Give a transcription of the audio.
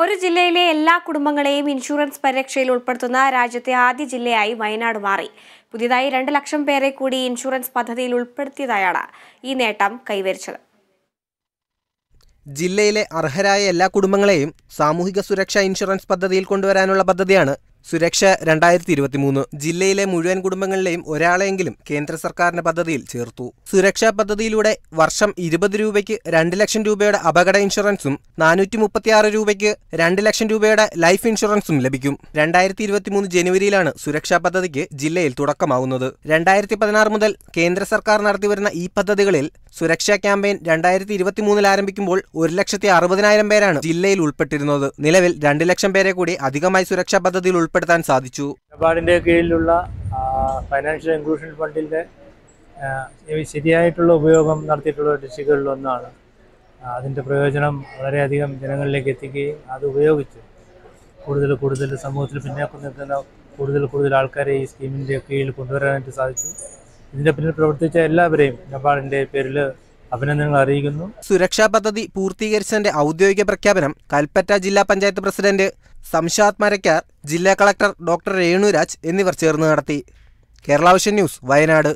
ഒരു ജില്ലയിലെ എല്ലാ കുടുംബങ്ങളെയും ഇൻഷുറൻസ് പരിരക്ഷയിൽ ഉൾപ്പെടുത്തുന്ന രാജ്യത്തെ ആദ്യ ജില്ലയായി വയനാട് മാറി പുതിയതായി രണ്ട് ലക്ഷം പേരെ കൂടി ഇൻഷുറൻസ് പദ്ധതിയിൽ ഉൾപ്പെടുത്തിയതായാണ് ഈ നേട്ടം കൈവരിച്ചത് ജില്ലയിലെ അർഹരായ എല്ലാ കുടുംബങ്ങളെയും സാമൂഹിക സുരക്ഷാ ഇൻഷുറൻസ് പദ്ധതിയിൽ കൊണ്ടുവരാനുള്ള പദ്ധതിയാണ് സുരക്ഷ രണ്ടായിരത്തി മൂന്ന് ജില്ലയിലെ മുഴുവൻ കുടുംബങ്ങളിലെയും ഒരാളെങ്കിലും കേന്ദ്ര സർക്കാരിന്റെ പദ്ധതിയിൽ ചേർത്തു സുരക്ഷാ പദ്ധതിയിലൂടെ വർഷം ഇരുപത് രൂപയ്ക്ക് രണ്ട് ലക്ഷം രൂപയുടെ അപകട ഇൻഷുറൻസും നാനൂറ്റി മുപ്പത്തിയാറ് രൂപയ്ക്ക് രണ്ട് ലക്ഷം രൂപയുടെ ലൈഫ് ഇൻഷുറൻസും ലഭിക്കും രണ്ടായിരത്തി ജനുവരിയിലാണ് സുരക്ഷാ പദ്ധതിക്ക് ജില്ലയിൽ തുടക്കമാവുന്നത് രണ്ടായിരത്തി പതിനാറ് മുതൽ കേന്ദ്ര സർക്കാർ നടത്തിവരുന്ന ഈ പദ്ധതികളിൽ സുരക്ഷാ ക്യാമ്പയിൻ രണ്ടായിരത്തി മൂന്നിൽ ആരംഭിക്കുമ്പോൾ ഒരു ലക്ഷത്തി അറുപതിനായിരം പേരാണ് ജില്ലയിൽ ഉൾപ്പെട്ടിരുന്നത് നിലവിൽ രണ്ട് ലക്ഷം പേരെ കൂടി അധികമായി സുരക്ഷാ പദ്ധതിയിൽ ഉൾപ്പെടുത്താൻ സാധിച്ചു നബാർഡിന്റെ കീഴിലുള്ള ഫൈനാൻഷ്യൽ ഇൻക്ലൂഷൻ ഫണ്ടിന്റെ ശരിയായിട്ടുള്ള ഉപയോഗം നടത്തിയിട്ടുള്ള ഡിസ്ട്രിക്റ്റുകളിൽ ഒന്നാണ് അതിന്റെ പ്രയോജനം വളരെയധികം ജനങ്ങളിലേക്ക് എത്തിക്കുകയും അത് ഉപയോഗിച്ച് കൂടുതൽ കൂടുതൽ സമൂഹത്തിൽ പിന്നോക്കം നിൽക്കുന്ന കൂടുതൽ കൂടുതൽ ആൾക്കാരെ ഈ സ്കീമിന്റെ കീഴിൽ കൊണ്ടുവരാനായിട്ട് സാധിച്ചു ഇതിന്റെ പിന്നിൽ പ്രവർത്തിച്ച എല്ലാവരെയും നബാർഡിന്റെ പേരിൽ അഭിനന്ദനങ്ങൾ അറിയിക്കുന്നു സുരക്ഷാ പദ്ധതി പൂർത്തീകരിച്ചതിന്റെ ഔദ്യോഗിക പ്രഖ്യാപനം കൽപ്പറ്റ ജില്ലാ പഞ്ചായത്ത് പ്രസിഡന്റ് സംഷാദ് മരക്കാർ ജില്ലാ കളക്ടർ ഡോക്ടർ രേണുരാജ് എന്നിവർ ചേർന്ന് നടത്തി കേരളാവിഷൻ ന്യൂസ് വയനാട്